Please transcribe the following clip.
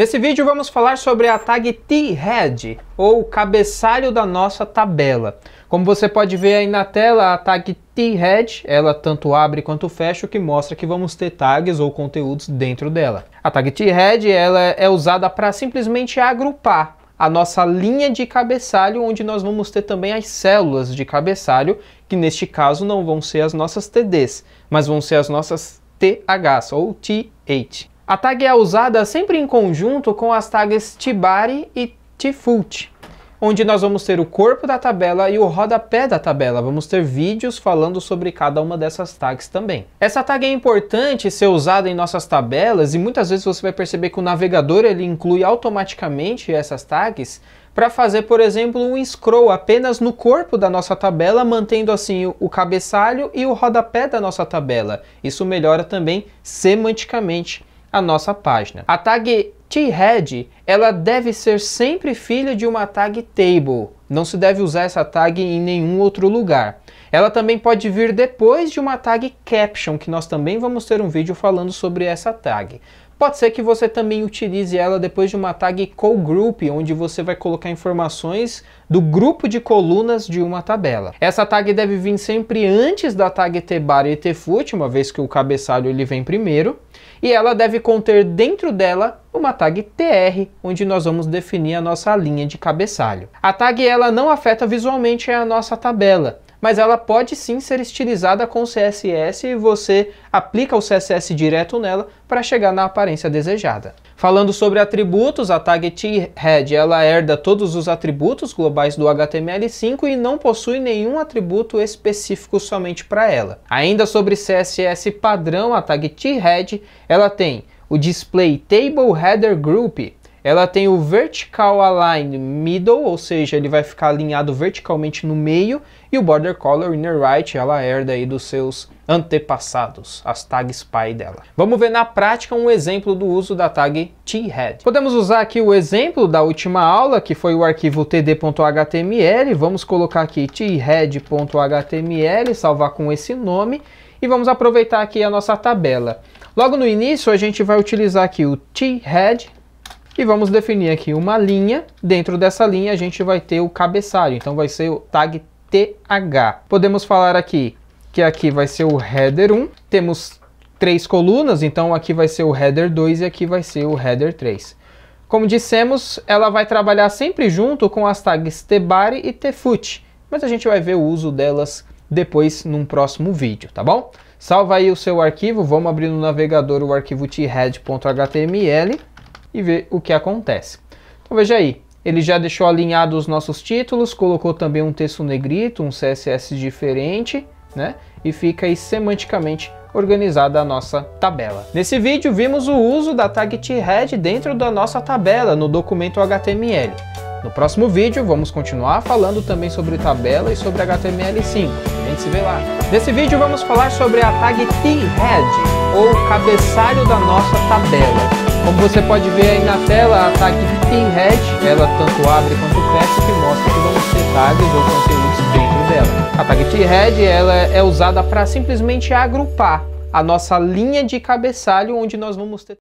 Nesse vídeo vamos falar sobre a tag T-Head, ou cabeçalho da nossa tabela. Como você pode ver aí na tela, a tag T-Head, ela tanto abre quanto fecha, o que mostra que vamos ter tags ou conteúdos dentro dela. A tag T-Head ela é usada para simplesmente agrupar a nossa linha de cabeçalho, onde nós vamos ter também as células de cabeçalho, que neste caso não vão ser as nossas TDs, mas vão ser as nossas THs ou TH. A tag é usada sempre em conjunto com as tags tibari e tfoot, onde nós vamos ter o corpo da tabela e o rodapé da tabela. Vamos ter vídeos falando sobre cada uma dessas tags também. Essa tag é importante ser usada em nossas tabelas e muitas vezes você vai perceber que o navegador ele inclui automaticamente essas tags para fazer, por exemplo, um scroll apenas no corpo da nossa tabela, mantendo assim o cabeçalho e o rodapé da nossa tabela. Isso melhora também semanticamente a nossa página. A tag T-Head, ela deve ser sempre filha de uma tag Table. Não se deve usar essa tag em nenhum outro lugar. Ela também pode vir depois de uma tag Caption, que nós também vamos ter um vídeo falando sobre essa tag. Pode ser que você também utilize ela depois de uma tag group, onde você vai colocar informações do grupo de colunas de uma tabela. Essa tag deve vir sempre antes da tag tbar e tfoot, uma vez que o cabeçalho ele vem primeiro, e ela deve conter dentro dela uma tag tr, onde nós vamos definir a nossa linha de cabeçalho. A tag ela não afeta visualmente a nossa tabela, mas ela pode sim ser estilizada com CSS e você aplica o CSS direto nela para chegar na aparência desejada. Falando sobre atributos, a tag head ela herda todos os atributos globais do HTML5 e não possui nenhum atributo específico somente para ela. Ainda sobre CSS padrão, a tag head ela tem o display table header group, ela tem o vertical align middle, ou seja, ele vai ficar alinhado verticalmente no meio, e o border color inner right, ela herda aí dos seus antepassados, as tags pai dela. Vamos ver na prática um exemplo do uso da tag head. Podemos usar aqui o exemplo da última aula, que foi o arquivo td.html, vamos colocar aqui thead.html, salvar com esse nome, e vamos aproveitar aqui a nossa tabela. Logo no início a gente vai utilizar aqui o head e vamos definir aqui uma linha. Dentro dessa linha a gente vai ter o cabeçalho, então vai ser o tag TH. Podemos falar aqui que aqui vai ser o header 1, temos três colunas, então aqui vai ser o header 2 e aqui vai ser o header 3. Como dissemos, ela vai trabalhar sempre junto com as tags tbody e tfoot, mas a gente vai ver o uso delas depois num próximo vídeo, tá bom? Salva aí o seu arquivo, vamos abrir no navegador o arquivo thead.html e ver o que acontece. Então veja aí, ele já deixou alinhado os nossos títulos, colocou também um texto negrito, um CSS diferente, né? E fica aí semanticamente organizada a nossa tabela. Nesse vídeo vimos o uso da tag thread dentro da nossa tabela no documento HTML. No próximo vídeo vamos continuar falando também sobre tabela e sobre HTML5. A gente se vê lá. Nesse vídeo vamos falar sobre a tag thread ou cabeçalho da nossa tabela. Como você pode ver aí na tela, a tag Pinhead, ela tanto abre quanto fecha, que mostra que vamos ter tags ou conteúdos dentro dela. A tag Pinhead ela é usada para simplesmente agrupar a nossa linha de cabeçalho, onde nós vamos ter